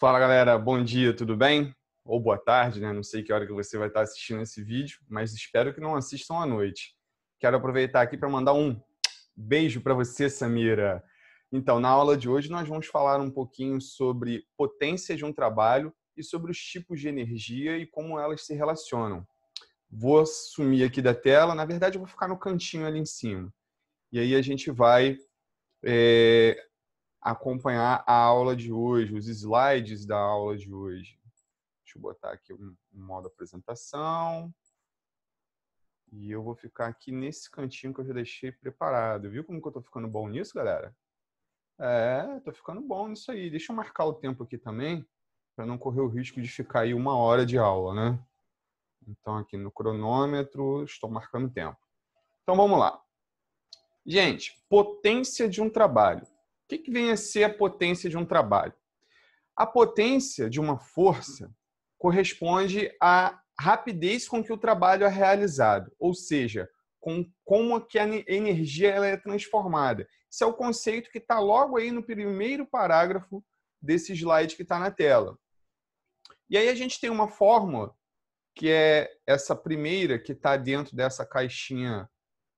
Fala galera, bom dia, tudo bem? Ou boa tarde, né? Não sei que hora que você vai estar assistindo esse vídeo, mas espero que não assistam à noite. Quero aproveitar aqui para mandar um beijo para você, Samira. Então, na aula de hoje nós vamos falar um pouquinho sobre potência de um trabalho e sobre os tipos de energia e como elas se relacionam. Vou sumir aqui da tela, na verdade eu vou ficar no cantinho ali em cima. E aí a gente vai é acompanhar a aula de hoje, os slides da aula de hoje. Deixa eu botar aqui um, um modo apresentação. E eu vou ficar aqui nesse cantinho que eu já deixei preparado. Viu como que eu tô ficando bom nisso, galera? É, tô ficando bom nisso aí. Deixa eu marcar o tempo aqui também, para não correr o risco de ficar aí uma hora de aula, né? Então, aqui no cronômetro, estou marcando tempo. Então, vamos lá. Gente, potência de um trabalho que, que vem a ser a potência de um trabalho? A potência de uma força corresponde à rapidez com que o trabalho é realizado, ou seja, com como é que a energia ela é transformada. Esse é o conceito que está logo aí no primeiro parágrafo desse slide que está na tela. E aí a gente tem uma fórmula que é essa primeira que está dentro dessa caixinha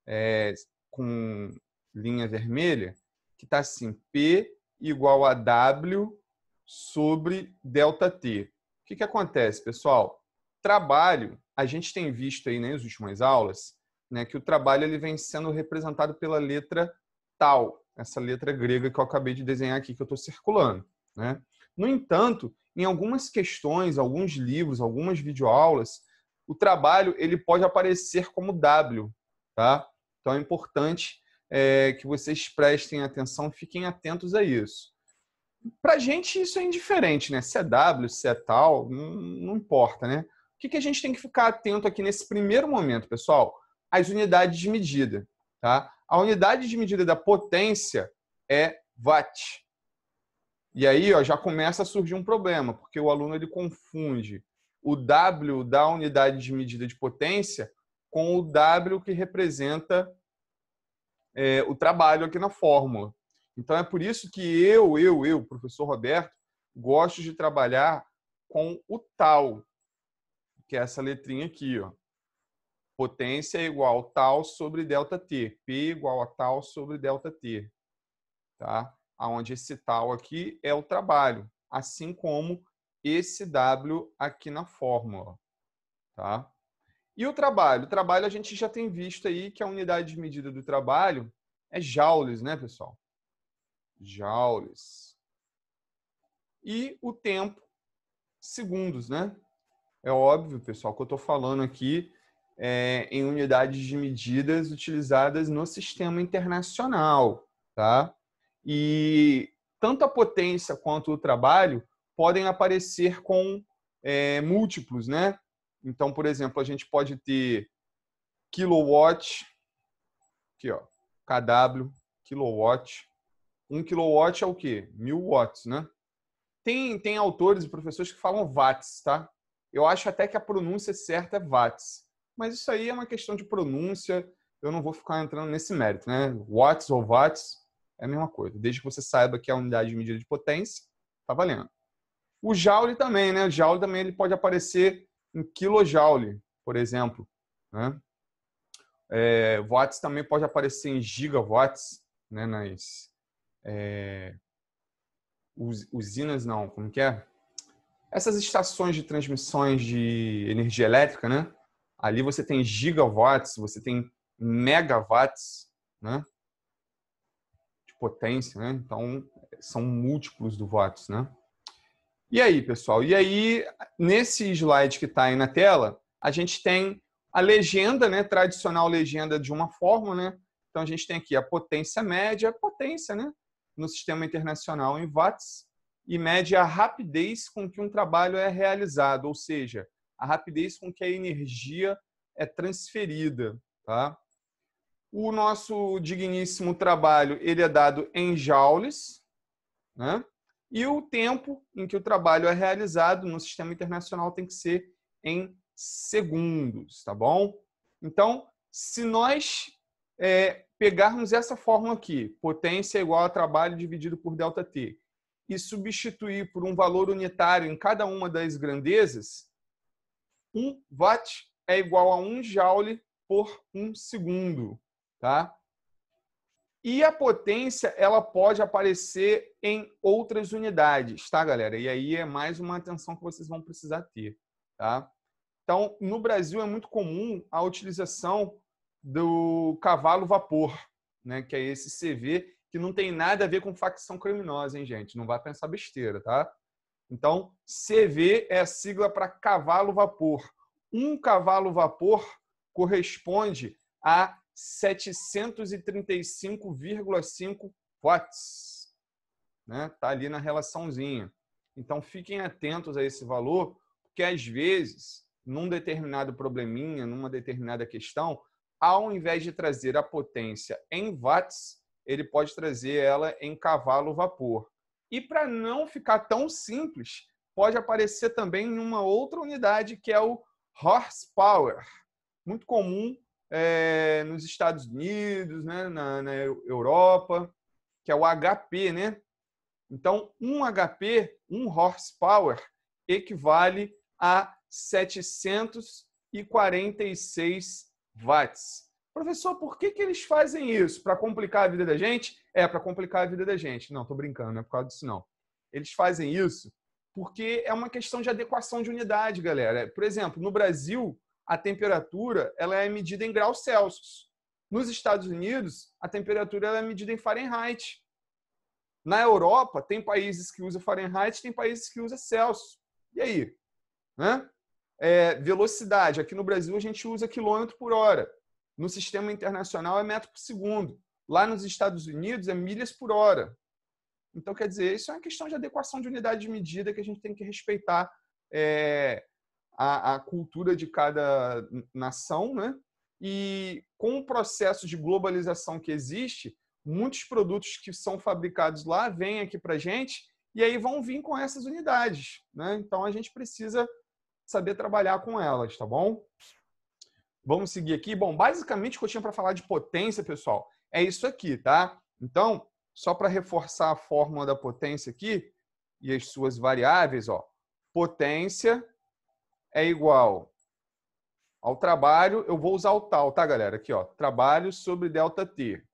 é, com linha vermelha, que está assim, P igual a W sobre delta T. O que, que acontece, pessoal? Trabalho, a gente tem visto aí né, nas últimas aulas, né, que o trabalho ele vem sendo representado pela letra tal, essa letra grega que eu acabei de desenhar aqui, que eu estou circulando. Né? No entanto, em algumas questões, alguns livros, algumas videoaulas, o trabalho ele pode aparecer como W, tá? Então é importante é, que vocês prestem atenção, fiquem atentos a isso. Para gente isso é indiferente, né? Se é W, se é tal, não, não importa, né? O que, que a gente tem que ficar atento aqui nesse primeiro momento, pessoal? As unidades de medida, tá? A unidade de medida da potência é watt. E aí, ó, já começa a surgir um problema, porque o aluno ele confunde o W da unidade de medida de potência com o W que representa é, o trabalho aqui na fórmula. Então é por isso que eu, eu, eu, professor Roberto, gosto de trabalhar com o tal, que é essa letrinha aqui, ó. Potência é igual a tal sobre delta t, p igual a tal sobre delta t, tá? Aonde esse tal aqui é o trabalho, assim como esse w aqui na fórmula, tá? E o trabalho? O trabalho a gente já tem visto aí que a unidade de medida do trabalho é joules, né, pessoal? Joules. E o tempo, segundos, né? É óbvio, pessoal, que eu estou falando aqui é, em unidades de medidas utilizadas no sistema internacional, tá? E tanto a potência quanto o trabalho podem aparecer com é, múltiplos, né? Então, por exemplo, a gente pode ter kilowatt, aqui ó, KW, kilowatt. um kilowatt é o quê? Mil watts, né? Tem, tem autores e professores que falam watts, tá? Eu acho até que a pronúncia certa é watts. Mas isso aí é uma questão de pronúncia, eu não vou ficar entrando nesse mérito, né? Watts ou watts é a mesma coisa. Desde que você saiba que é a unidade de medida de potência, tá valendo. O Joule também, né? O Joule também ele pode aparecer em kilojoule, por exemplo. Né? É, watts também pode aparecer em gigawatts, né, nas é, usinas, não, como que é? Essas estações de transmissões de energia elétrica, né? Ali você tem gigawatts, você tem megawatts, né? De potência, né? Então, são múltiplos do watts, né? E aí, pessoal? E aí, nesse slide que está aí na tela, a gente tem a legenda, né? Tradicional legenda de uma forma, né? Então a gente tem aqui a potência média, potência, né? No sistema internacional em watts e mede a rapidez com que um trabalho é realizado, ou seja, a rapidez com que a energia é transferida, tá? O nosso digníssimo trabalho, ele é dado em joules, né? E o tempo em que o trabalho é realizado no sistema internacional tem que ser em segundos, tá bom? Então, se nós é, pegarmos essa fórmula aqui, potência igual a trabalho dividido por ΔT, e substituir por um valor unitário em cada uma das grandezas, 1 watt é igual a 1 joule por 1 segundo, tá? E a potência ela pode aparecer em outras unidades, tá, galera? E aí é mais uma atenção que vocês vão precisar ter, tá? Então, no Brasil é muito comum a utilização do cavalo vapor, né? Que é esse CV que não tem nada a ver com facção criminosa, hein, gente? Não vai pensar besteira, tá? Então, CV é a sigla para cavalo vapor. Um cavalo vapor corresponde a 735,5 watts. Né? Tá ali na relaçãozinha. Então fiquem atentos a esse valor, porque às vezes, num determinado probleminha, numa determinada questão, ao invés de trazer a potência em watts, ele pode trazer ela em cavalo vapor. E para não ficar tão simples, pode aparecer também em uma outra unidade que é o horsepower, muito comum é, nos Estados Unidos, né, na, na, Europa, que é o HP, né? Então, um HP, um horsepower, equivale a 746 watts. Professor, por que, que eles fazem isso? Para complicar a vida da gente? É, para complicar a vida da gente. Não, estou brincando, não é por causa disso, não. Eles fazem isso porque é uma questão de adequação de unidade, galera. Por exemplo, no Brasil, a temperatura ela é medida em graus Celsius. Nos Estados Unidos, a temperatura ela é medida em Fahrenheit. Na Europa, tem países que usam Fahrenheit, tem países que usam Celsius. E aí? Né? É, velocidade. Aqui no Brasil, a gente usa quilômetro por hora. No sistema internacional, é metro por segundo. Lá nos Estados Unidos, é milhas por hora. Então, quer dizer, isso é uma questão de adequação de unidade de medida que a gente tem que respeitar é, a, a cultura de cada nação, né? E com o processo de globalização que existe, muitos produtos que são fabricados lá vêm aqui para a gente e aí vão vir com essas unidades, né? Então a gente precisa saber trabalhar com elas, tá bom? Vamos seguir aqui. Bom, basicamente o que eu tinha para falar de potência, pessoal, é isso aqui, tá? Então, só para reforçar a fórmula da potência aqui e as suas variáveis, ó. Potência é igual ao trabalho, eu vou usar o tal, tá, galera? Aqui, ó, trabalho sobre delta t.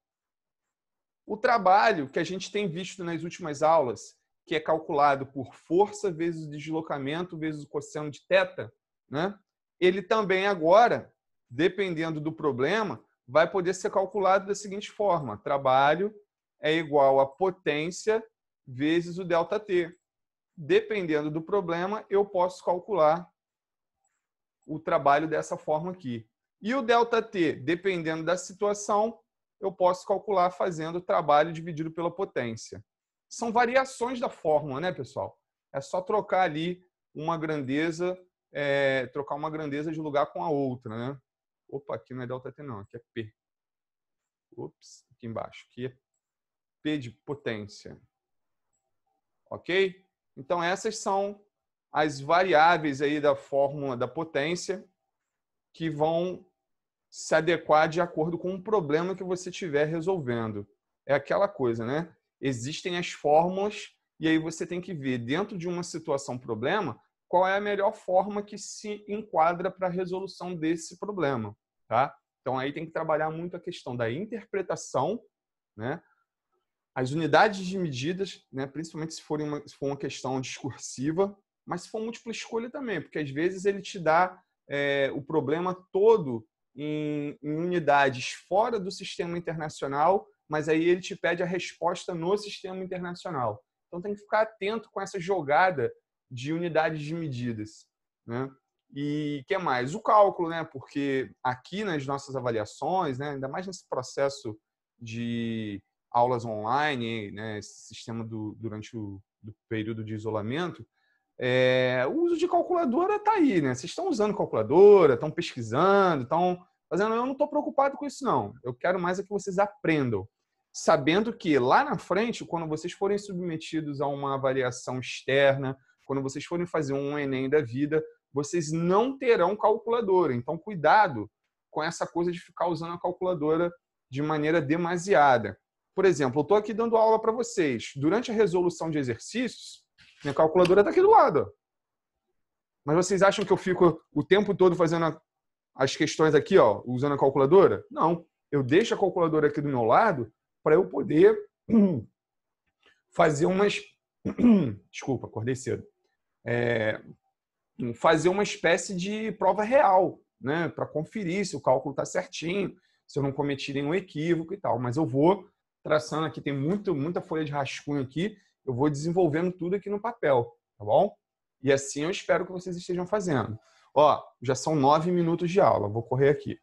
O trabalho que a gente tem visto nas últimas aulas, que é calculado por força vezes o deslocamento vezes o cosseno de teta, né? Ele também agora, dependendo do problema, vai poder ser calculado da seguinte forma: trabalho é igual a potência vezes o delta t. Dependendo do problema, eu posso calcular o trabalho dessa forma aqui. E o ΔT, dependendo da situação, eu posso calcular fazendo o trabalho dividido pela potência. São variações da fórmula, né, pessoal? É só trocar ali uma grandeza, é, trocar uma grandeza de lugar com a outra, né? Opa, aqui não é ΔT não, aqui é P. Ups, aqui embaixo, aqui é P de potência. Ok? Então essas são as variáveis aí da fórmula da potência que vão se adequar de acordo com o problema que você estiver resolvendo. É aquela coisa, né? Existem as fórmulas e aí você tem que ver dentro de uma situação problema qual é a melhor forma que se enquadra para a resolução desse problema, tá? Então aí tem que trabalhar muito a questão da interpretação, né? As unidades de medidas, né? Principalmente se for uma, se for uma questão discursiva, mas se for múltipla escolha também, porque às vezes ele te dá é, o problema todo em, em unidades fora do sistema internacional, mas aí ele te pede a resposta no sistema internacional. Então tem que ficar atento com essa jogada de unidades de medidas. Né? E que mais? O cálculo, né? Porque aqui nas nossas avaliações, né? ainda mais nesse processo de aulas online, né? esse sistema do, durante o do período de isolamento, é, o uso de calculadora está aí, né? Vocês estão usando calculadora, estão pesquisando, estão fazendo. Eu não estou preocupado com isso, não. Eu quero mais é que vocês aprendam, sabendo que lá na frente, quando vocês forem submetidos a uma avaliação externa, quando vocês forem fazer um Enem da vida, vocês não terão calculadora. Então, cuidado com essa coisa de ficar usando a calculadora de maneira demasiada. Por exemplo, eu estou aqui dando aula para vocês. Durante a resolução de exercícios, minha calculadora está aqui do lado. Mas vocês acham que eu fico o tempo todo fazendo as questões aqui, ó, usando a calculadora? Não. Eu deixo a calculadora aqui do meu lado para eu poder fazer umas. Desculpa, acordei cedo. É... Fazer uma espécie de prova real, né? Para conferir se o cálculo está certinho, se eu não cometi nenhum equívoco e tal. Mas eu vou traçando aqui, tem muito, muita folha de rascunho aqui, eu vou desenvolvendo tudo aqui no papel, tá bom? E assim eu espero que vocês estejam fazendo. Ó, já são nove minutos de aula, vou correr aqui.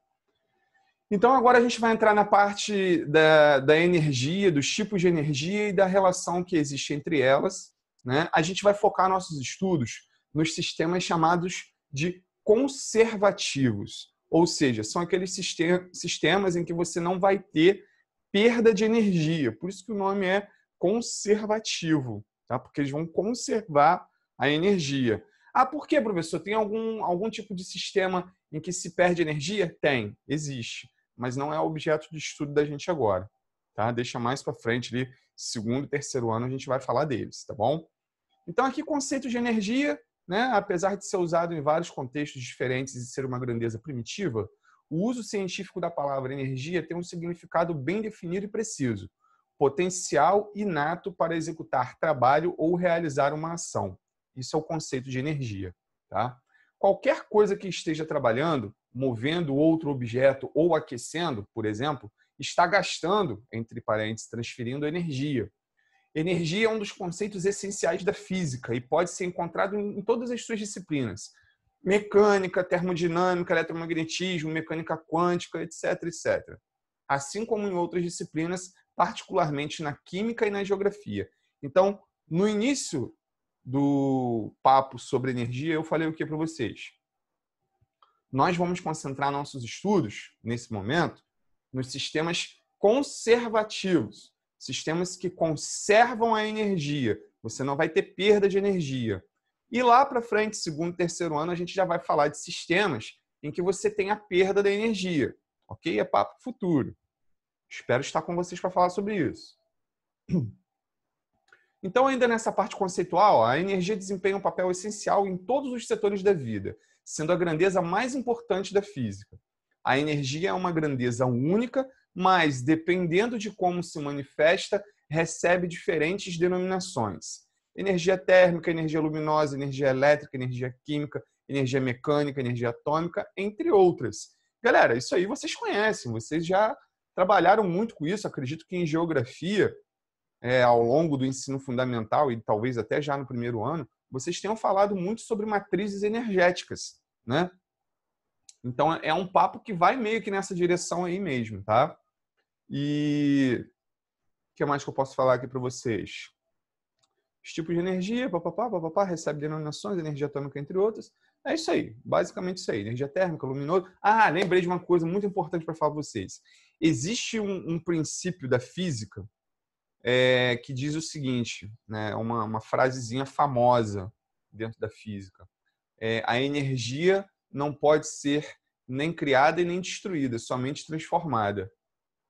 Então agora a gente vai entrar na parte da, da energia, dos tipos de energia e da relação que existe entre elas. Né? A gente vai focar nossos estudos nos sistemas chamados de conservativos, ou seja, são aqueles sistemas em que você não vai ter perda de energia. Por isso que o nome é conservativo, tá? porque eles vão conservar a energia. Ah, por que, professor? Tem algum, algum tipo de sistema em que se perde energia? Tem, existe, mas não é objeto de estudo da gente agora. Tá? Deixa mais para frente ali, segundo e terceiro ano, a gente vai falar deles, tá bom? Então, aqui, conceito de energia, né? apesar de ser usado em vários contextos diferentes e ser uma grandeza primitiva, o uso científico da palavra energia tem um significado bem definido e preciso potencial inato para executar trabalho ou realizar uma ação. Isso é o conceito de energia. Tá? Qualquer coisa que esteja trabalhando, movendo outro objeto ou aquecendo, por exemplo, está gastando, entre parênteses, transferindo energia. Energia é um dos conceitos essenciais da física e pode ser encontrado em todas as suas disciplinas. Mecânica, termodinâmica, eletromagnetismo, mecânica quântica, etc, etc. Assim como em outras disciplinas, particularmente na química e na geografia. Então, no início do papo sobre energia, eu falei o que para vocês? Nós vamos concentrar nossos estudos, nesse momento, nos sistemas conservativos, sistemas que conservam a energia. Você não vai ter perda de energia. E lá para frente, segundo, terceiro ano, a gente já vai falar de sistemas em que você tem a perda da energia, ok? É papo futuro. Espero estar com vocês para falar sobre isso. Então, ainda nessa parte conceitual, a energia desempenha um papel essencial em todos os setores da vida, sendo a grandeza mais importante da física. A energia é uma grandeza única, mas, dependendo de como se manifesta, recebe diferentes denominações. Energia térmica, energia luminosa, energia elétrica, energia química, energia mecânica, energia atômica, entre outras. Galera, isso aí vocês conhecem, vocês já trabalharam muito com isso. Acredito que em geografia, é, ao longo do ensino fundamental e talvez até já no primeiro ano, vocês tenham falado muito sobre matrizes energéticas, né? Então é um papo que vai meio que nessa direção aí mesmo, tá? E o que mais que eu posso falar aqui para vocês? Os tipos de energia, papapá, papapá, recebe denominações, energia atômica, entre outras. É isso aí, basicamente isso aí. Energia térmica, luminoso. Ah, lembrei de uma coisa muito importante para falar para vocês. Existe um, um princípio da física é, que diz o seguinte, né, uma, uma frasezinha famosa dentro da física. É, a energia não pode ser nem criada e nem destruída, somente transformada.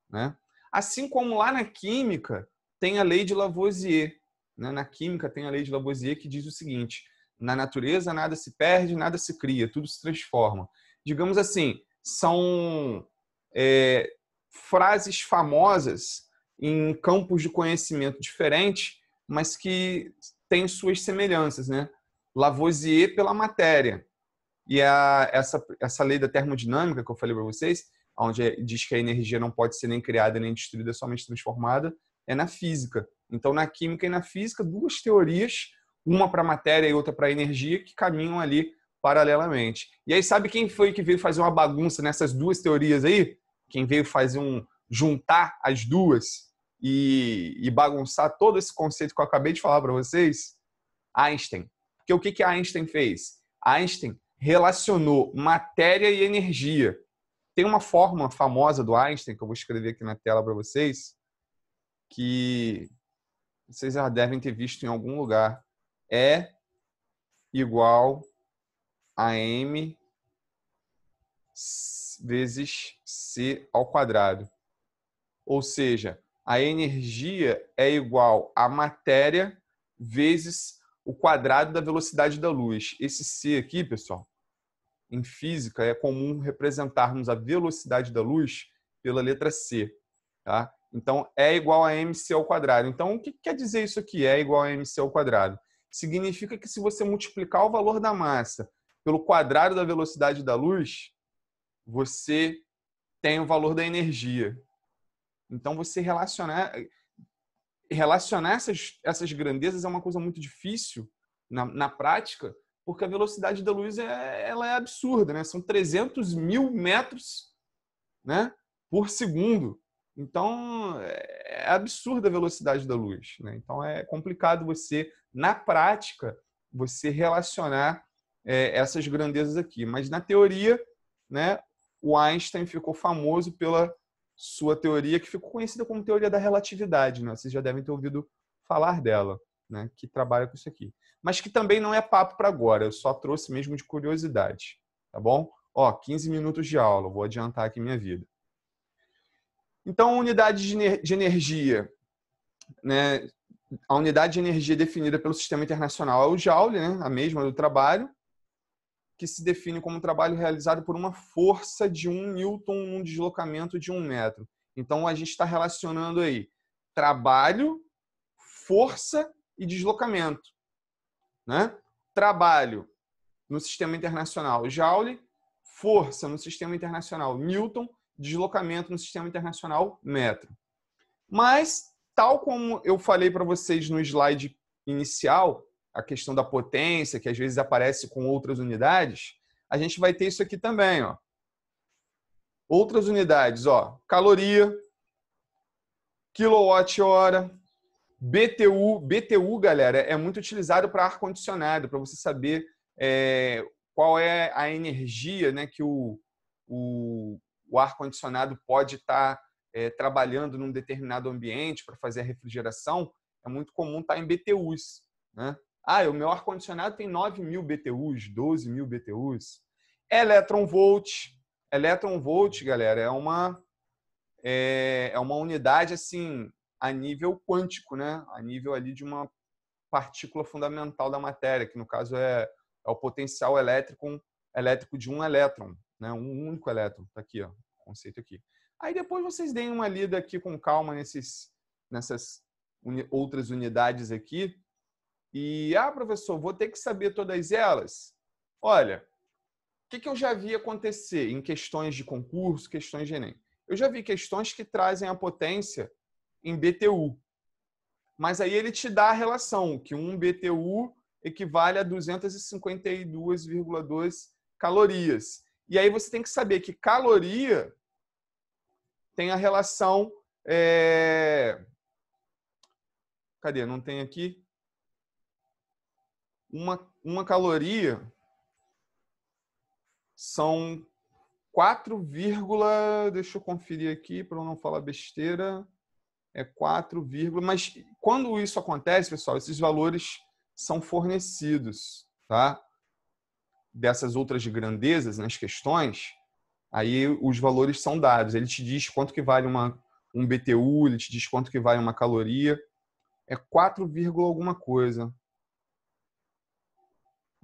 Né? Assim como lá na química tem a lei de Lavoisier. Né? Na química tem a lei de Lavoisier que diz o seguinte, na natureza nada se perde, nada se cria, tudo se transforma. Digamos assim, são é, frases famosas em campos de conhecimento diferentes, mas que têm suas semelhanças, né? Lavoisier pela matéria. E a, essa, essa lei da termodinâmica que eu falei para vocês, onde é, diz que a energia não pode ser nem criada nem destruída, somente transformada, é na física. Então, na química e na física, duas teorias, uma para matéria e outra para energia, que caminham ali paralelamente. E aí, sabe quem foi que veio fazer uma bagunça nessas duas teorias aí? quem veio fazer um juntar as duas e, e bagunçar todo esse conceito que eu acabei de falar para vocês, Einstein. Porque o que, que Einstein fez? Einstein relacionou matéria e energia. Tem uma fórmula famosa do Einstein que eu vou escrever aqui na tela para vocês, que vocês já devem ter visto em algum lugar. É igual a m vezes C ao quadrado. Ou seja, a energia é igual à matéria vezes o quadrado da velocidade da luz. Esse C aqui, pessoal, em física é comum representarmos a velocidade da luz pela letra C, tá? Então é igual a mc ao quadrado. Então o que quer dizer isso aqui? É igual a mc ao quadrado. Significa que se você multiplicar o valor da massa pelo quadrado da velocidade da luz, você tem o valor da energia. Então, você relacionar, relacionar essas, essas grandezas é uma coisa muito difícil na, na prática, porque a velocidade da luz é, ela é absurda, né? São 300 mil metros né, por segundo. Então, é, é absurda a velocidade da luz. Né? Então, é complicado você, na prática, você relacionar é, essas grandezas aqui. Mas, na teoria, né, o Einstein ficou famoso pela sua teoria, que ficou conhecida como teoria da relatividade, né? Vocês já devem ter ouvido falar dela, né? Que trabalha com isso aqui. Mas que também não é papo para agora, eu só trouxe mesmo de curiosidade, tá bom? Ó, 15 minutos de aula, vou adiantar aqui minha vida. Então, unidade de energia, né? A unidade de energia definida pelo sistema internacional é o Joule, né? A mesma do trabalho que se define como um trabalho realizado por uma força de um newton num deslocamento de um metro. Então, a gente está relacionando aí trabalho, força e deslocamento. Né? Trabalho no sistema internacional Joule, força no sistema internacional Newton, deslocamento no sistema internacional metro. Mas, tal como eu falei para vocês no slide inicial, a questão da potência, que às vezes aparece com outras unidades, a gente vai ter isso aqui também. Ó. Outras unidades, ó, caloria, quilowatt-hora, BTU. BTU, galera, é muito utilizado para ar-condicionado, para você saber é, qual é a energia né, que o, o, o ar-condicionado pode estar tá, é, trabalhando num determinado ambiente para fazer a refrigeração. É muito comum estar tá em BTUs, né? Ah, o meu ar-condicionado tem 9 mil BTUs, 12 mil BTUs. É Electron volt. Electron volt, galera, é uma, é, é uma unidade assim a nível quântico, né? A nível ali de uma partícula fundamental da matéria, que no caso é, é o potencial elétrico, elétrico de um elétron, né? Um único elétron. Está aqui, ó, o conceito aqui. Aí depois vocês deem uma lida aqui com calma nesses, nessas uni, outras unidades aqui e, ah, professor, vou ter que saber todas elas? Olha, o que, que eu já vi acontecer em questões de concurso, questões de Enem? Eu já vi questões que trazem a potência em BTU. Mas aí ele te dá a relação, que um BTU equivale a 252,2 calorias. E aí você tem que saber que caloria tem a relação. É... Cadê? Não tem aqui? uma, uma caloria são 4, deixa eu conferir aqui para eu não falar besteira. É 4, mas quando isso acontece, pessoal, esses valores são fornecidos, tá? Dessas outras grandezas nas questões, aí os valores são dados. Ele te diz quanto que vale uma, um BTU, ele te diz quanto que vale uma caloria. É 4, alguma coisa.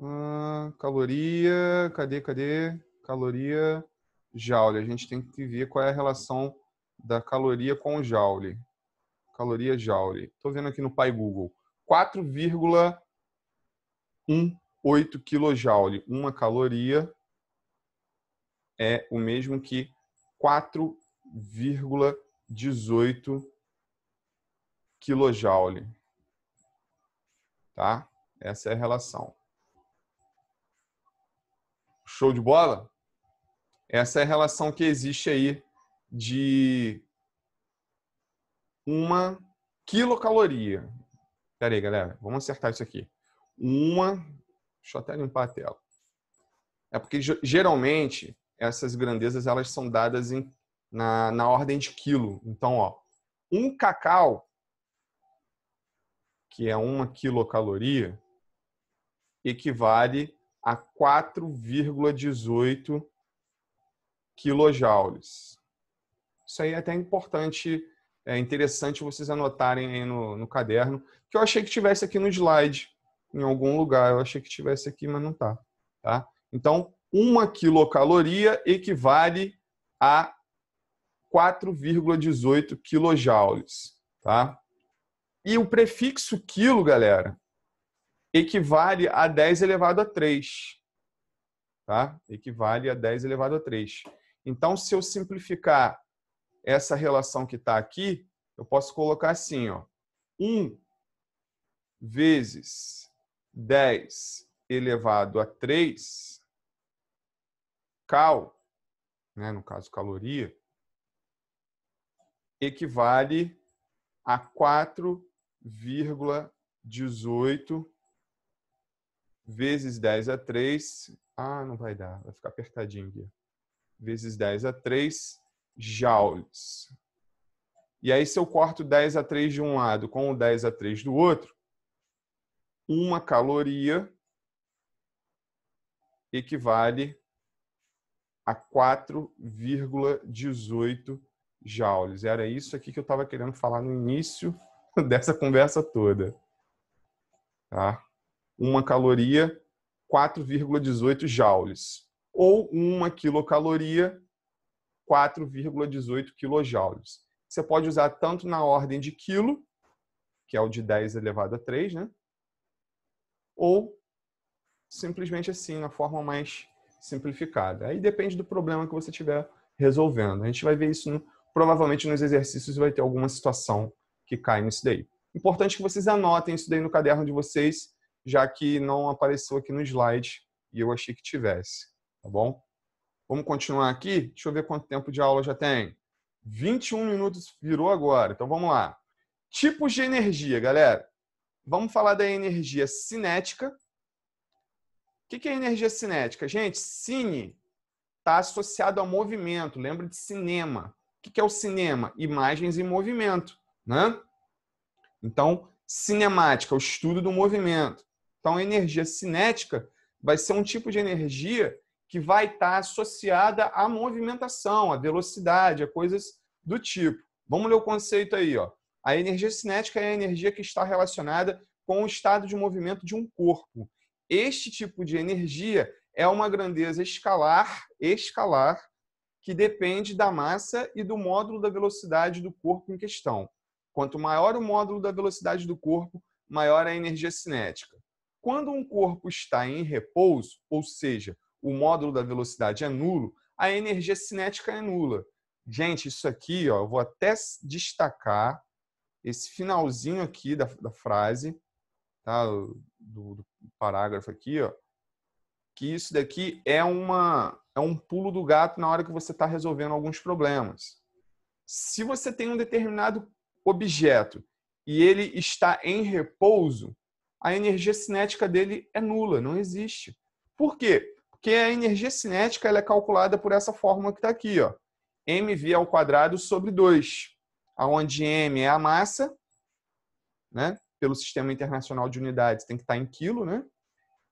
Ah, caloria, cadê, cadê? Caloria, joule. A gente tem que ver qual é a relação da caloria com o joule. Caloria, joule. Estou vendo aqui no Pai Google. 4,18 kJ. Uma caloria é o mesmo que 4,18 kJ. Tá? Essa é a relação. Show de bola? Essa é a relação que existe aí de uma quilocaloria. Pera aí, galera. Vamos acertar isso aqui. Uma... Deixa eu até limpar a tela. É porque, geralmente, essas grandezas elas são dadas em, na, na ordem de quilo. Então, ó, um cacau, que é uma quilocaloria, equivale a 4,18 quilojoules. Isso aí é até importante, é interessante vocês anotarem aí no, no caderno, que eu achei que tivesse aqui no slide, em algum lugar. Eu achei que tivesse aqui, mas não está. tá? Então, uma quilocaloria equivale a 4,18 quilojoules, tá? E o prefixo quilo, galera, equivale a 10 elevado a 3. Tá? Equivale a 10 elevado a 3. Então, se eu simplificar essa relação que está aqui, eu posso colocar assim, ó, 1 vezes 10 elevado a 3 cal, né, no caso caloria, equivale a 4,18 vezes 10 a 3. Ah, não vai dar, vai ficar apertadinho aqui. Vezes 10 a 3 joules. E aí, se eu corto 10 a 3 de um lado com o 10 a 3 do outro, uma caloria equivale a 4,18 joules. Era isso aqui que eu estava querendo falar no início dessa conversa toda. Tá? uma caloria 4,18 joules ou uma quilocaloria 4,18 quilojoules. Você pode usar tanto na ordem de quilo, que é o de 10 elevado a 3, né? Ou simplesmente assim, na forma mais simplificada. Aí depende do problema que você estiver resolvendo. A gente vai ver isso no, provavelmente nos exercícios, vai ter alguma situação que cai nisso daí. Importante que vocês anotem isso daí no caderno de vocês já que não apareceu aqui no slide e eu achei que tivesse, tá bom? Vamos continuar aqui? Deixa eu ver quanto tempo de aula já tem. 21 minutos virou agora, então vamos lá. Tipos de energia, galera. Vamos falar da energia cinética. O que é energia cinética? Gente, cine está associado ao movimento. Lembra de cinema. O que é o cinema? Imagens em movimento. Né? Então, cinemática, o estudo do movimento. Então, a energia cinética vai ser um tipo de energia que vai estar associada à movimentação, à velocidade, a coisas do tipo. Vamos ler o conceito aí. Ó. A energia cinética é a energia que está relacionada com o estado de movimento de um corpo. Este tipo de energia é uma grandeza escalar, escalar, que depende da massa e do módulo da velocidade do corpo em questão. Quanto maior o módulo da velocidade do corpo, maior é a energia cinética. Quando um corpo está em repouso, ou seja, o módulo da velocidade é nulo, a energia cinética é nula. Gente, isso aqui, ó, eu vou até destacar esse finalzinho aqui da, da frase, tá? Do, do parágrafo aqui, ó, que isso daqui é uma é um pulo do gato na hora que você está resolvendo alguns problemas. Se você tem um determinado objeto e ele está em repouso, a energia cinética dele é nula, não existe. Por quê? Porque a energia cinética ela é calculada por essa fórmula que está aqui, ó. mv ao quadrado sobre 2, aonde m é a massa, né? Pelo Sistema Internacional de Unidades tem que estar tá em quilo, né?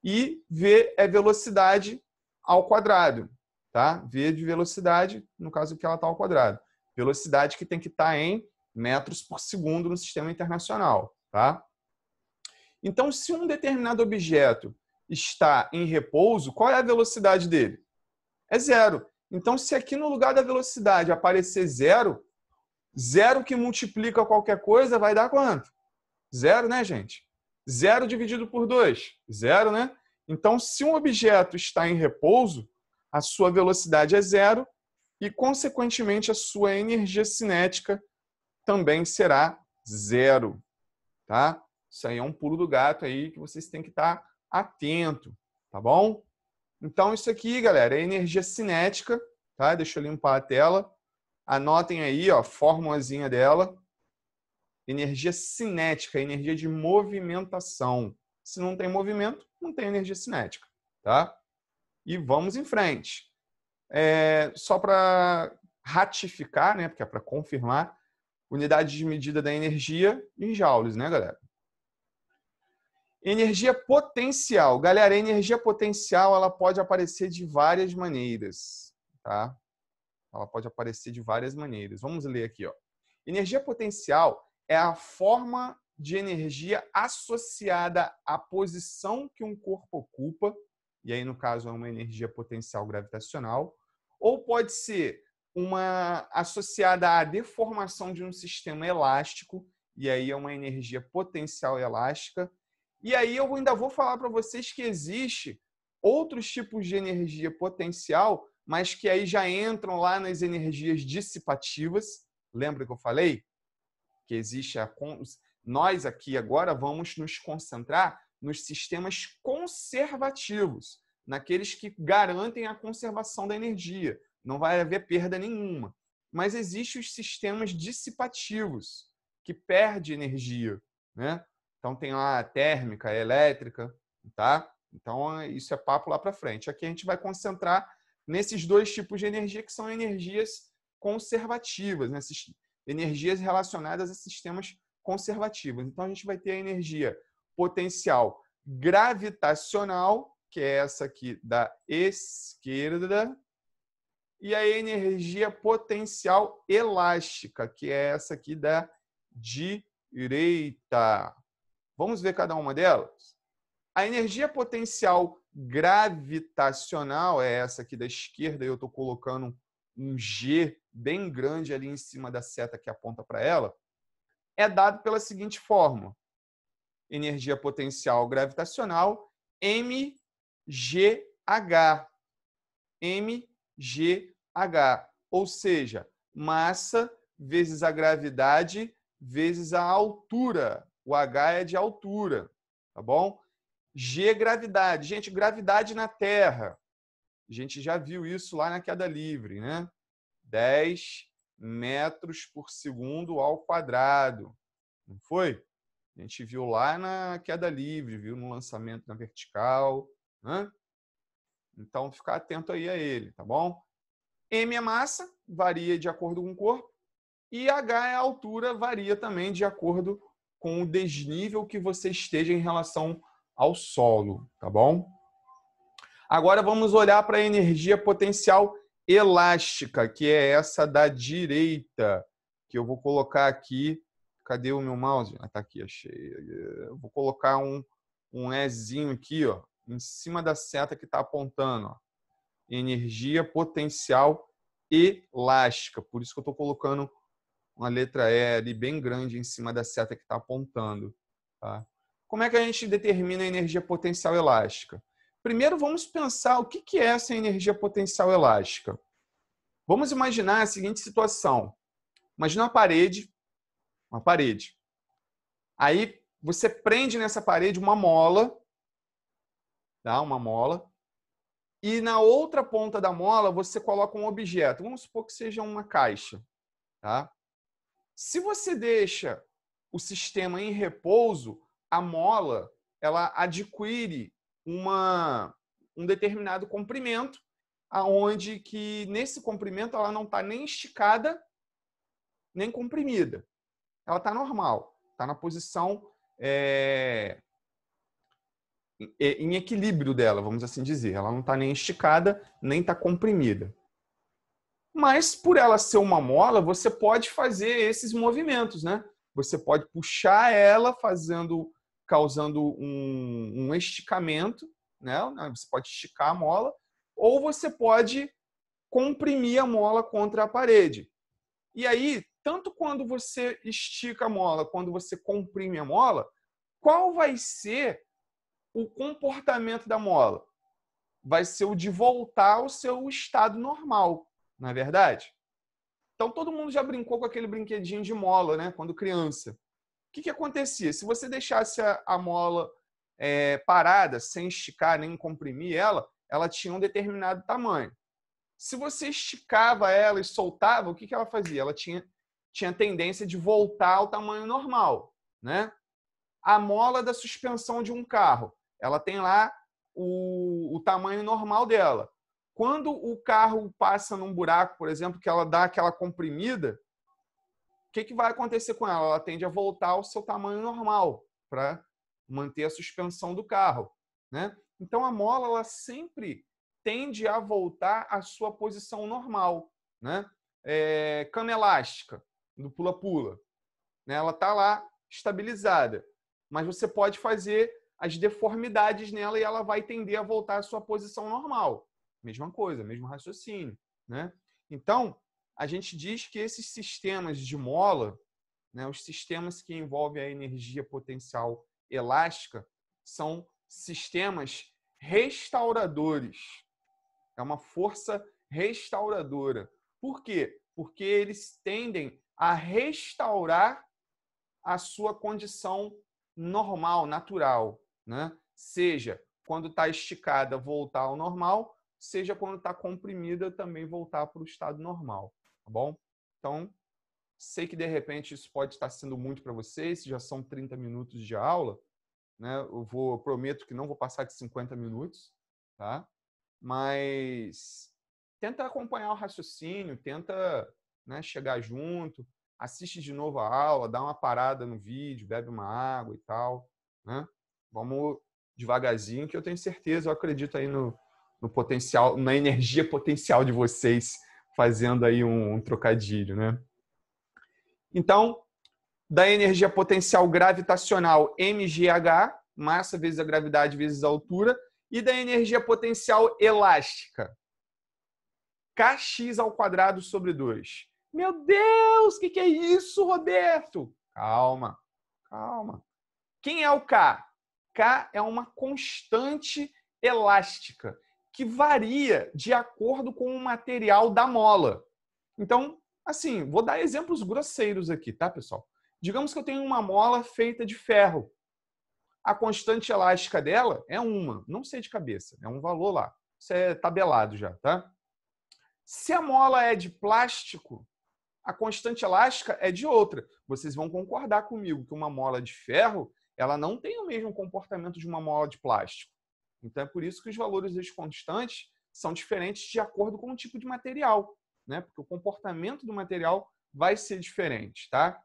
E v é velocidade ao quadrado, tá? V é de velocidade, no caso que ela está ao quadrado. Velocidade que tem que estar tá em metros por segundo no sistema internacional, tá? Então, se um determinado objeto está em repouso, qual é a velocidade dele? É zero. Então, se aqui no lugar da velocidade aparecer zero, zero que multiplica qualquer coisa vai dar quanto? Zero, né, gente? Zero dividido por dois, zero, né? Então, se um objeto está em repouso, a sua velocidade é zero e, consequentemente, a sua energia cinética também será zero, tá? Isso aí é um pulo do gato aí que vocês têm que estar tá atento, tá bom? Então, isso aqui, galera, é energia cinética, tá? Deixa eu limpar a tela. Anotem aí, ó, formulazinha dela. Energia cinética, energia de movimentação. Se não tem movimento, não tem energia cinética, tá? E vamos em frente. É, só para ratificar, né, porque é para confirmar, unidade de medida da energia em joules, né, galera? Energia potencial. Galera, a energia potencial ela pode aparecer de várias maneiras, tá? Ela pode aparecer de várias maneiras. Vamos ler aqui, ó. Energia potencial é a forma de energia associada à posição que um corpo ocupa, e aí no caso é uma energia potencial gravitacional, ou pode ser uma associada à deformação de um sistema elástico, e aí é uma energia potencial elástica e aí eu ainda vou falar para vocês que existe outros tipos de energia potencial, mas que aí já entram lá nas energias dissipativas. Lembra que eu falei que existe a nós aqui agora vamos nos concentrar nos sistemas conservativos, naqueles que garantem a conservação da energia. Não vai haver perda nenhuma. Mas existem os sistemas dissipativos, que perde energia, né? Então tem lá a térmica, a elétrica, tá? Então isso é papo lá para frente. Aqui a gente vai concentrar nesses dois tipos de energia que são energias conservativas, né? energias relacionadas a sistemas conservativos. Então a gente vai ter a energia potencial gravitacional, que é essa aqui da esquerda, e a energia potencial elástica, que é essa aqui da direita. Vamos ver cada uma delas? A energia potencial gravitacional é essa aqui da esquerda, eu estou colocando um G bem grande ali em cima da seta que aponta para ela, é dado pela seguinte forma: energia potencial gravitacional mgh. mgh, ou seja, massa vezes a gravidade vezes a altura. O H é de altura, tá bom? G, gravidade. Gente, gravidade na Terra. A gente já viu isso lá na queda livre, né? 10 metros por segundo ao quadrado. Não foi? A gente viu lá na queda livre, viu no lançamento na vertical. Né? Então, ficar atento aí a ele, tá bom? M é massa, varia de acordo com o corpo. E H é a altura, varia também de acordo com o desnível que você esteja em relação ao solo, tá bom? Agora vamos olhar para a energia potencial elástica, que é essa da direita, que eu vou colocar aqui. Cadê o meu mouse? Ah, tá aqui, achei. Eu vou colocar um, um Ezinho aqui, ó, em cima da seta que está apontando. Ó. Energia potencial elástica. Por isso que eu estou colocando uma letra E ali bem grande em cima da seta que está apontando. Tá? Como é que a gente determina a energia potencial elástica? Primeiro, vamos pensar o que é essa energia potencial elástica. Vamos imaginar a seguinte situação. Imagina uma parede, uma parede. Aí você prende nessa parede uma mola, tá? uma mola, e na outra ponta da mola você coloca um objeto. Vamos supor que seja uma caixa, tá? Se você deixa o sistema em repouso, a mola ela adquire uma, um determinado comprimento, aonde que nesse comprimento ela não está nem esticada nem comprimida. Ela está normal, está na posição é, em equilíbrio dela, vamos assim dizer. Ela não está nem esticada nem está comprimida. Mas por ela ser uma mola, você pode fazer esses movimentos, né? Você pode puxar ela fazendo, causando um, um esticamento, né? Você pode esticar a mola, ou você pode comprimir a mola contra a parede. E aí, tanto quando você estica a mola, quando você comprime a mola, qual vai ser o comportamento da mola? Vai ser o de voltar ao seu estado normal não é verdade? Então todo mundo já brincou com aquele brinquedinho de mola, né? Quando criança. O que, que acontecia? Se você deixasse a, a mola é, parada, sem esticar nem comprimir ela, ela tinha um determinado tamanho. Se você esticava ela e soltava, o que, que ela fazia? Ela tinha, tinha tendência de voltar ao tamanho normal, né? A mola da suspensão de um carro, ela tem lá o, o tamanho normal dela. Quando o carro passa num buraco, por exemplo, que ela dá aquela comprimida, o que, que vai acontecer com ela? Ela tende a voltar ao seu tamanho normal para manter a suspensão do carro. Né? Então a mola ela sempre tende a voltar à sua posição normal. Né? É, elástica do pula-pula. Né? Ela está lá estabilizada. Mas você pode fazer as deformidades nela e ela vai tender a voltar à sua posição normal. Mesma coisa, mesmo raciocínio, né? Então, a gente diz que esses sistemas de mola, né, os sistemas que envolvem a energia potencial elástica, são sistemas restauradores. É uma força restauradora. Por quê? Porque eles tendem a restaurar a sua condição normal, natural, né? Seja quando está esticada voltar ao normal, seja quando está comprimida também voltar para o estado normal, tá bom? Então, sei que de repente isso pode estar tá sendo muito para vocês, já são 30 minutos de aula, né? Eu vou, prometo que não vou passar de 50 minutos, tá? Mas tenta acompanhar o raciocínio, tenta né, chegar junto, assiste de novo a aula, dá uma parada no vídeo, bebe uma água e tal, né? Vamos devagarzinho, que eu tenho certeza, eu acredito aí no, no potencial, na energia potencial de vocês, fazendo aí um, um trocadilho, né? Então, da energia potencial gravitacional mgh, massa vezes a gravidade vezes a altura, e da energia potencial elástica, kx ao quadrado sobre 2. Meu Deus, o que, que é isso, Roberto? Calma, calma. Quem é o K? K é uma constante elástica que varia de acordo com o material da mola. Então, assim, vou dar exemplos grosseiros aqui, tá, pessoal? Digamos que eu tenho uma mola feita de ferro. A constante elástica dela é uma, não sei de cabeça, é um valor lá. Isso é tabelado já, tá? Se a mola é de plástico, a constante elástica é de outra. Vocês vão concordar comigo que uma mola de ferro, ela não tem o mesmo comportamento de uma mola de plástico. Então é por isso que os valores dos constantes são diferentes de acordo com o tipo de material, né? Porque o comportamento do material vai ser diferente, tá?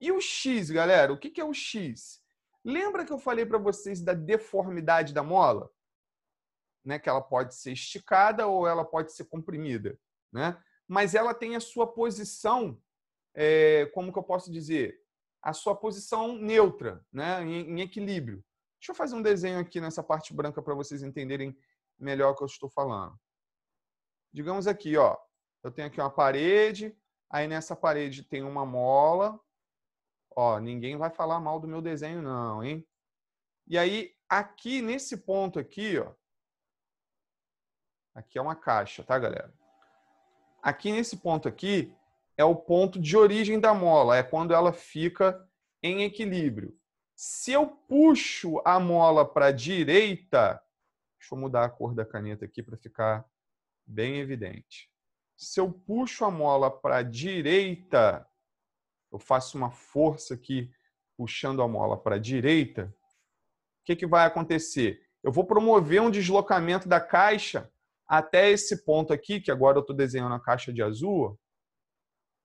E o X, galera? O que é o X? Lembra que eu falei para vocês da deformidade da mola? Né? Que ela pode ser esticada ou ela pode ser comprimida, né? Mas ela tem a sua posição, é, como que eu posso dizer? A sua posição neutra, né? em, em equilíbrio. Deixa eu fazer um desenho aqui nessa parte branca para vocês entenderem melhor o que eu estou falando. Digamos aqui, ó, eu tenho aqui uma parede, aí nessa parede tem uma mola. Ó, ninguém vai falar mal do meu desenho não, hein? E aí aqui nesse ponto aqui, ó, aqui é uma caixa, tá, galera? Aqui nesse ponto aqui é o ponto de origem da mola, é quando ela fica em equilíbrio. Se eu puxo a mola para a direita, deixa eu mudar a cor da caneta aqui para ficar bem evidente. Se eu puxo a mola para a direita, eu faço uma força aqui puxando a mola para a direita, o que, que vai acontecer? Eu vou promover um deslocamento da caixa até esse ponto aqui, que agora eu estou desenhando a caixa de azul,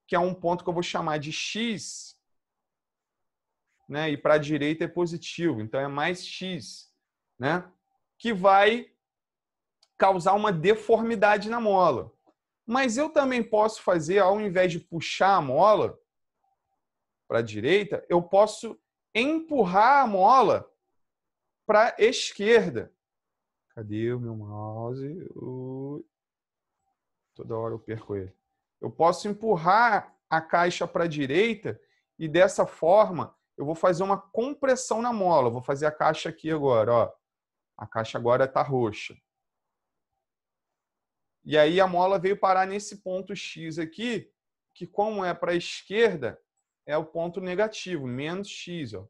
que é um ponto que eu vou chamar de X, né? E para a direita é positivo, então é mais x, né? Que vai causar uma deformidade na mola. Mas eu também posso fazer, ao invés de puxar a mola para a direita, eu posso empurrar a mola para a esquerda. Cadê o meu mouse? Toda hora eu perco ele. Eu posso empurrar a caixa para a direita e dessa forma eu vou fazer uma compressão na mola. vou fazer a caixa aqui agora, ó. A caixa agora está roxa. E aí a mola veio parar nesse ponto X aqui, que como é para a esquerda, é o ponto negativo, menos X. Ó.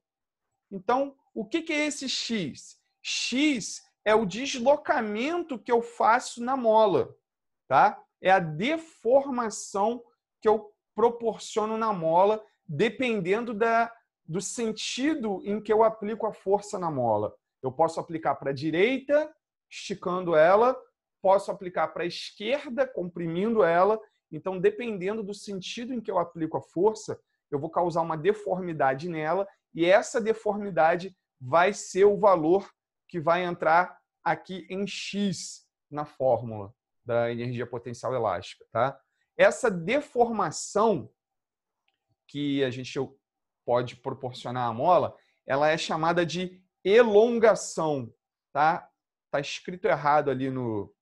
Então, o que, que é esse X? X é o deslocamento que eu faço na mola, tá? É a deformação que eu proporciono na mola, dependendo da do sentido em que eu aplico a força na mola. Eu posso aplicar para a direita, esticando ela, posso aplicar para a esquerda, comprimindo ela. Então, dependendo do sentido em que eu aplico a força, eu vou causar uma deformidade nela e essa deformidade vai ser o valor que vai entrar aqui em X na fórmula da energia potencial elástica, tá? Essa deformação que a gente pode proporcionar a mola, ela é chamada de elongação, tá? Tá escrito errado ali no,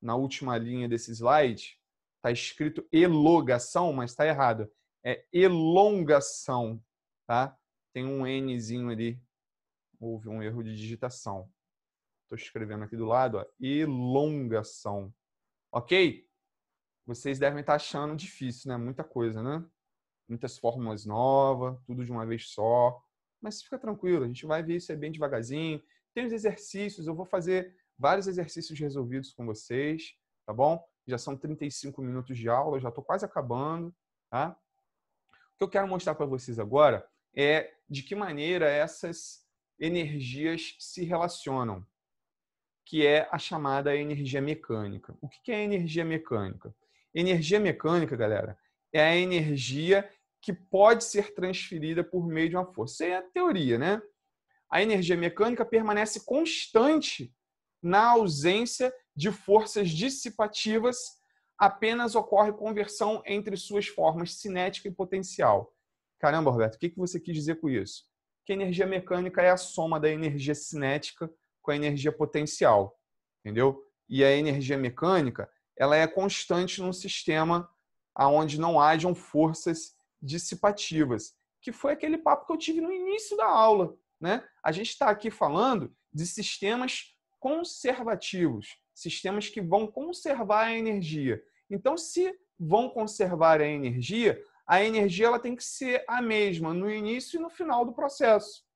na última linha desse slide. Tá escrito elogação, mas está errado. É elongação, tá? Tem um nzinho ali. Houve um erro de digitação. Estou escrevendo aqui do lado, ó, elongação. OK? Vocês devem estar tá achando difícil, né? Muita coisa, né? muitas fórmulas novas, tudo de uma vez só. Mas fica tranquilo, a gente vai ver isso aí bem devagarzinho. Tem os exercícios, eu vou fazer vários exercícios resolvidos com vocês, tá bom? Já são 35 minutos de aula, eu já estou quase acabando, tá? O que eu quero mostrar para vocês agora é de que maneira essas energias se relacionam, que é a chamada energia mecânica. O que é energia mecânica? Energia mecânica, galera, é a energia que pode ser transferida por meio de uma força. Isso é a teoria, né? A energia mecânica permanece constante na ausência de forças dissipativas, apenas ocorre conversão entre suas formas cinética e potencial. Caramba, Roberto, o que você quis dizer com isso? Que a energia mecânica é a soma da energia cinética com a energia potencial, entendeu? E a energia mecânica, ela é constante num sistema onde não hajam forças dissipativas, que foi aquele papo que eu tive no início da aula. Né? A gente está aqui falando de sistemas conservativos, sistemas que vão conservar a energia. Então, se vão conservar a energia, a energia ela tem que ser a mesma no início e no final do processo.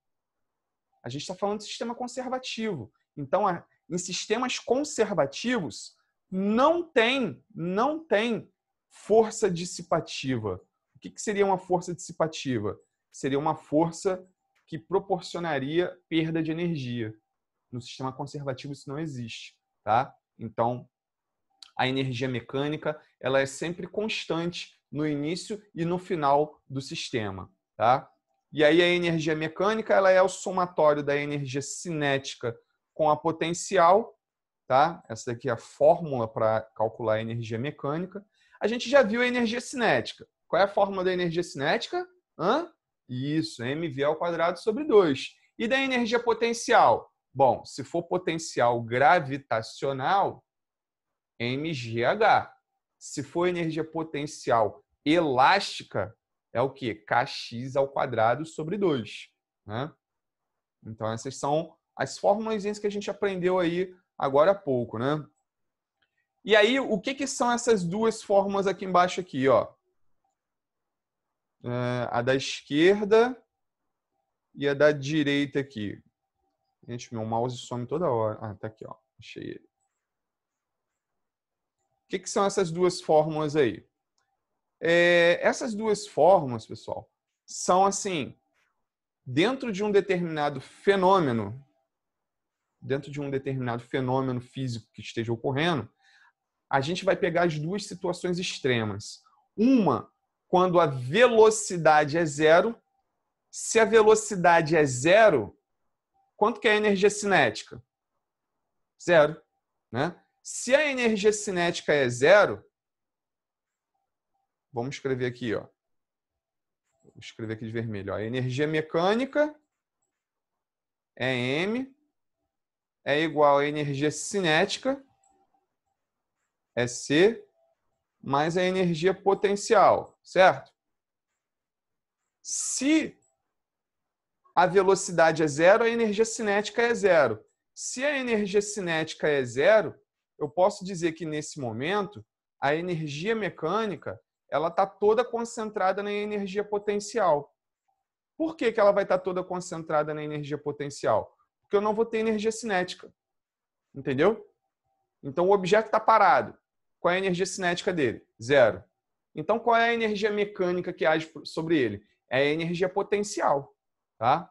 A gente está falando de sistema conservativo. Então, em sistemas conservativos, não tem, não tem força dissipativa que, que seria uma força dissipativa? Seria uma força que proporcionaria perda de energia. No sistema conservativo isso não existe, tá? Então, a energia mecânica, ela é sempre constante no início e no final do sistema, tá? E aí a energia mecânica, ela é o somatório da energia cinética com a potencial, tá? Essa daqui é a fórmula para calcular a energia mecânica. A gente já viu a energia cinética, qual é a fórmula da energia cinética? Hã? Isso, mv ao quadrado sobre 2. E da energia potencial? Bom, se for potencial gravitacional, mgh. Se for energia potencial elástica, é o que? kx ao quadrado sobre 2. Né? Então, essas são as fórmulas que a gente aprendeu aí agora há pouco, né? E aí, o que, que são essas duas fórmulas aqui embaixo aqui, ó? É, a da esquerda e a da direita aqui. Gente, meu mouse some toda hora. Ah, tá aqui, ó. Achei ele. O que, que são essas duas fórmulas aí? É, essas duas fórmulas, pessoal, são assim, dentro de um determinado fenômeno, dentro de um determinado fenômeno físico que esteja ocorrendo, a gente vai pegar as duas situações extremas. Uma quando a velocidade é zero. Se a velocidade é zero, quanto que é a energia cinética? Zero. Né? Se a energia cinética é zero, vamos escrever aqui, ó. Vou escrever aqui de vermelho. Ó. A energia mecânica é M é igual a energia cinética, é C, mais a energia potencial certo? Se a velocidade é zero, a energia cinética é zero. Se a energia cinética é zero, eu posso dizer que nesse momento a energia mecânica ela está toda concentrada na energia potencial. Por que, que ela vai estar tá toda concentrada na energia potencial? Porque eu não vou ter energia cinética. Entendeu? Então o objeto está parado. Qual é a energia cinética dele? Zero. Então, qual é a energia mecânica que age sobre ele? É a energia potencial, tá?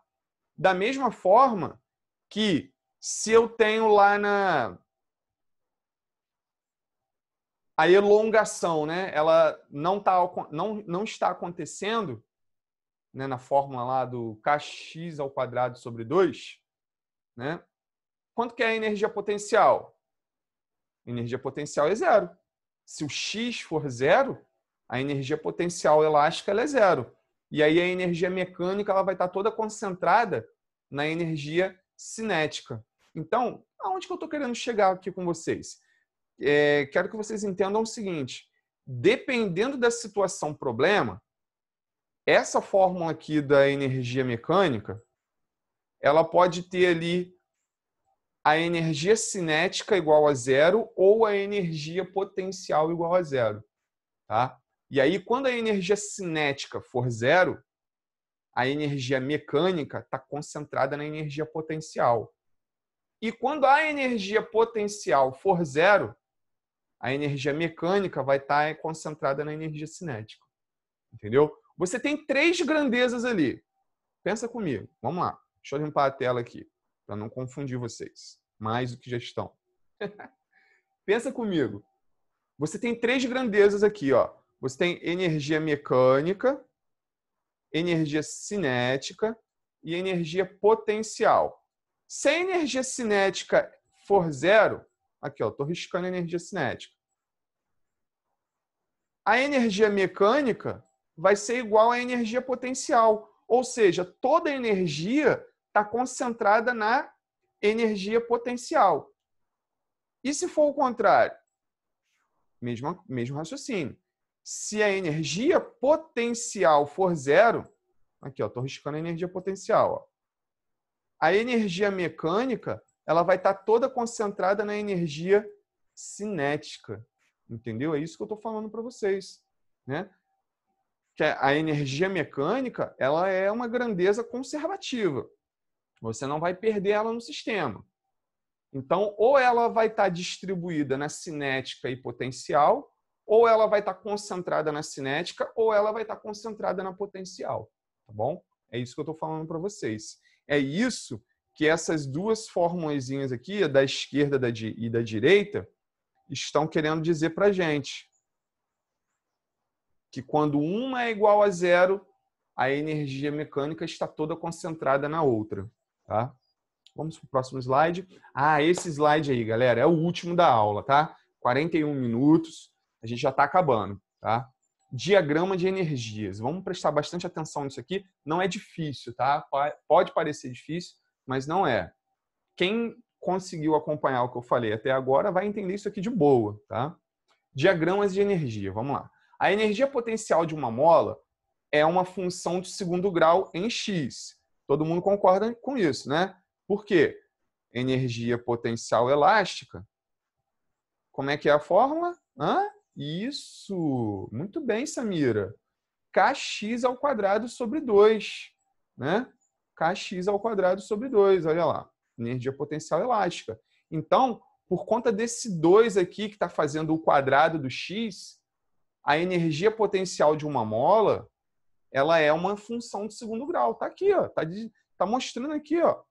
Da mesma forma que se eu tenho lá na a elongação, né? Ela não tá não, não está acontecendo, né, na fórmula lá do kx ao quadrado sobre 2, né? Quanto que é a energia potencial? Energia potencial é zero. Se o x for zero, a energia potencial elástica é zero. E aí a energia mecânica ela vai estar toda concentrada na energia cinética. Então, aonde que eu estou querendo chegar aqui com vocês? É, quero que vocês entendam o seguinte: dependendo da situação problema, essa fórmula aqui da energia mecânica, ela pode ter ali a energia cinética igual a zero ou a energia potencial igual a zero, tá? E aí, quando a energia cinética for zero, a energia mecânica está concentrada na energia potencial. E quando a energia potencial for zero, a energia mecânica vai estar tá concentrada na energia cinética. Entendeu? Você tem três grandezas ali. Pensa comigo. Vamos lá. Deixa eu limpar a tela aqui, para não confundir vocês mais do que já estão. Pensa comigo. Você tem três grandezas aqui, ó. Você tem energia mecânica, energia cinética e energia potencial. Se a energia cinética for zero, aqui, ó, estou riscando a energia cinética. A energia mecânica vai ser igual à energia potencial. Ou seja, toda a energia está concentrada na energia potencial. E se for o contrário? Mesmo, mesmo raciocínio se a energia potencial for zero, aqui, eu estou riscando a energia potencial, ó. A energia mecânica, ela vai estar tá toda concentrada na energia cinética, entendeu? É isso que eu estou falando para vocês, né? Que a energia mecânica, ela é uma grandeza conservativa. Você não vai perder ela no sistema. Então, ou ela vai estar tá distribuída na cinética e potencial, ou ela vai estar tá concentrada na cinética, ou ela vai estar tá concentrada na potencial, tá bom? É isso que eu estou falando para vocês. É isso que essas duas formulazinhas aqui, da esquerda e da direita, estão querendo dizer para gente. Que quando uma é igual a zero, a energia mecânica está toda concentrada na outra. Tá? Vamos para o próximo slide. Ah, esse slide aí, galera, é o último da aula, tá? 41 minutos. A gente já está acabando, tá? Diagrama de energias. Vamos prestar bastante atenção nisso aqui. Não é difícil, tá? Pode parecer difícil, mas não é. Quem conseguiu acompanhar o que eu falei até agora vai entender isso aqui de boa, tá? Diagramas de energia, vamos lá. A energia potencial de uma mola é uma função de segundo grau em x. Todo mundo concorda com isso, né? Por quê? Energia potencial elástica. Como é que é a fórmula? Hã? Isso! Muito bem, Samira. kx ao quadrado sobre 2, né? kx ao quadrado sobre 2, olha lá. Energia potencial elástica. Então, por conta desse 2 aqui que está fazendo o quadrado do x, a energia potencial de uma mola, ela é uma função de segundo grau. Está aqui, ó. Tá, tá mostrando aqui, ó,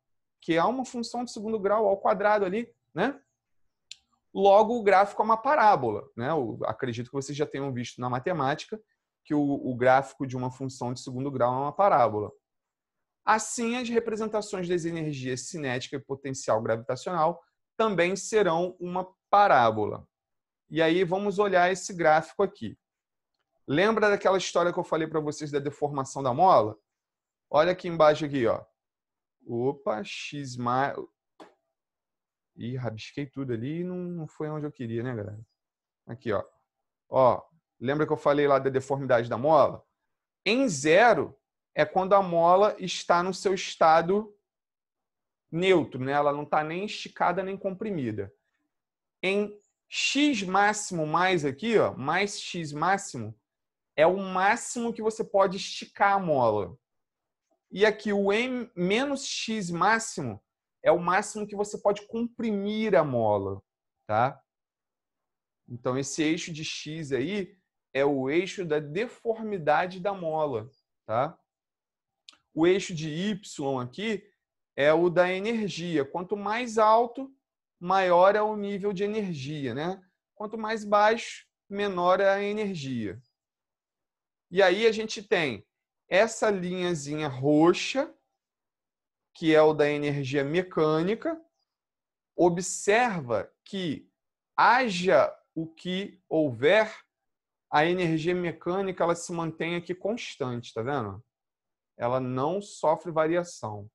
que é uma função de segundo grau ao quadrado ali, né? Logo, o gráfico é uma parábola. Né? Eu acredito que vocês já tenham visto na matemática que o, o gráfico de uma função de segundo grau é uma parábola. Assim, as representações das energias cinética e potencial gravitacional também serão uma parábola. E aí vamos olhar esse gráfico aqui. Lembra daquela história que eu falei para vocês da deformação da mola? Olha aqui embaixo aqui, ó. Opa, x mais e rabisquei tudo ali e não, não foi onde eu queria, né, galera? Aqui, ó. Ó, lembra que eu falei lá da deformidade da mola? Em zero é quando a mola está no seu estado neutro, né? Ela não está nem esticada nem comprimida. Em x máximo mais aqui, ó, mais x máximo, é o máximo que você pode esticar a mola. E aqui o m menos x máximo é o máximo que você pode comprimir a mola, tá? Então, esse eixo de X aí é o eixo da deformidade da mola, tá? O eixo de Y aqui é o da energia. Quanto mais alto, maior é o nível de energia, né? Quanto mais baixo, menor é a energia. E aí a gente tem essa linhazinha roxa, que é o da energia mecânica, observa que haja o que houver, a energia mecânica ela se mantém aqui constante, tá vendo? Ela não sofre variação,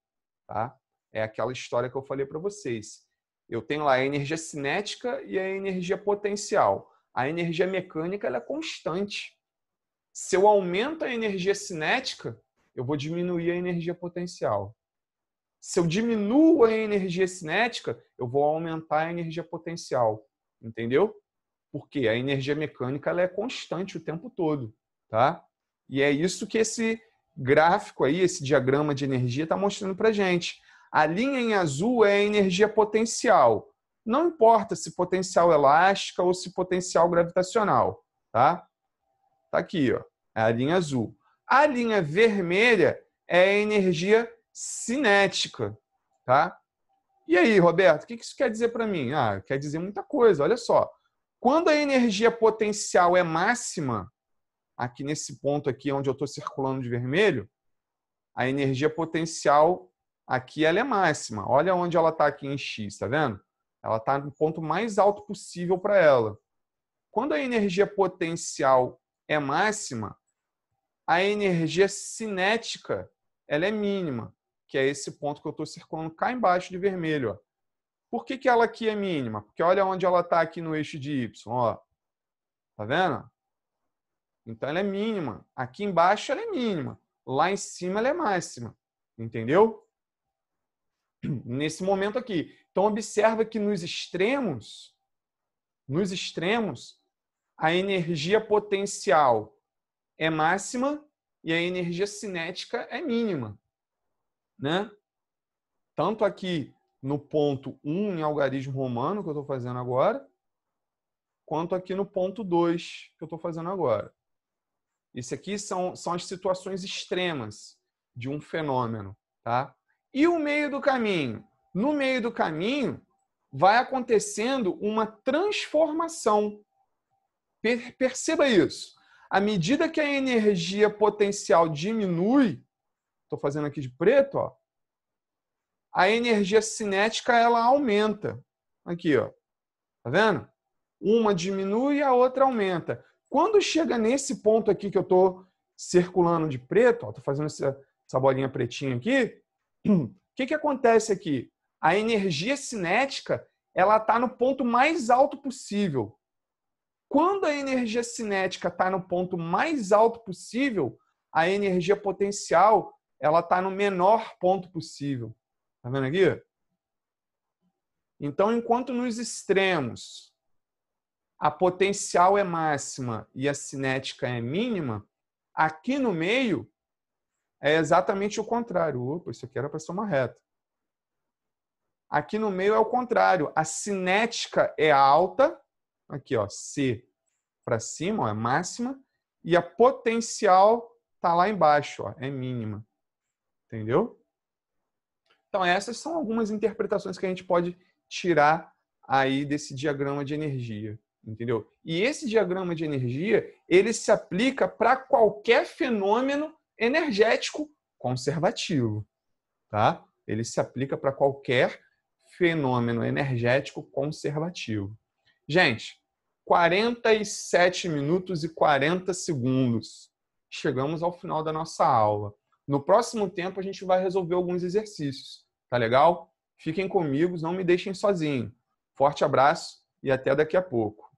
tá? É aquela história que eu falei para vocês. Eu tenho lá a energia cinética e a energia potencial. A energia mecânica ela é constante. Se eu aumento a energia cinética, eu vou diminuir a energia potencial se eu diminuo a energia cinética, eu vou aumentar a energia potencial, entendeu? Porque a energia mecânica ela é constante o tempo todo, tá? E é isso que esse gráfico aí, esse diagrama de energia está mostrando para gente. A linha em azul é a energia potencial. Não importa se potencial elástica ou se potencial gravitacional, tá? Tá aqui, ó, é a linha azul. A linha vermelha é a energia cinética, tá? E aí, Roberto, o que isso quer dizer para mim? Ah, quer dizer muita coisa. Olha só, quando a energia potencial é máxima, aqui nesse ponto aqui onde eu estou circulando de vermelho, a energia potencial aqui ela é máxima. Olha onde ela está aqui em X, tá vendo? Ela está no ponto mais alto possível para ela. Quando a energia potencial é máxima, a energia cinética ela é mínima que é esse ponto que eu estou circulando cá embaixo de vermelho. Ó. Por que, que ela aqui é mínima? Porque olha onde ela está aqui no eixo de Y. Ó. Tá vendo? Então ela é mínima. Aqui embaixo ela é mínima. Lá em cima ela é máxima. Entendeu? Nesse momento aqui. Então observa que nos extremos, nos extremos, a energia potencial é máxima e a energia cinética é mínima né? Tanto aqui no ponto 1 em algarismo romano, que eu estou fazendo agora, quanto aqui no ponto 2, que eu estou fazendo agora. Isso aqui são, são as situações extremas de um fenômeno, tá? E o meio do caminho? No meio do caminho, vai acontecendo uma transformação. Perceba isso. À medida que a energia potencial diminui, estou fazendo aqui de preto, ó, a energia cinética ela aumenta. Aqui, ó. Tá vendo? Uma diminui e a outra aumenta. Quando chega nesse ponto aqui que eu estou circulando de preto, estou fazendo essa, essa, bolinha pretinha aqui, o que, que acontece aqui? A energia cinética ela está no ponto mais alto possível. Quando a energia cinética está no ponto mais alto possível, a energia potencial ela está no menor ponto possível. Está vendo aqui? Então, enquanto nos extremos a potencial é máxima e a cinética é mínima, aqui no meio é exatamente o contrário. Opa, isso aqui era para ser uma reta. Aqui no meio é o contrário. A cinética é alta, aqui ó, C para cima, ó, é máxima, e a potencial está lá embaixo, ó, é mínima. Entendeu? Então, essas são algumas interpretações que a gente pode tirar aí desse diagrama de energia, entendeu? E esse diagrama de energia, ele se aplica para qualquer fenômeno energético conservativo, tá? Ele se aplica para qualquer fenômeno energético conservativo. Gente, 47 minutos e 40 segundos. Chegamos ao final da nossa aula. No próximo tempo, a gente vai resolver alguns exercícios. Tá legal? Fiquem comigo, não me deixem sozinho. Forte abraço e até daqui a pouco.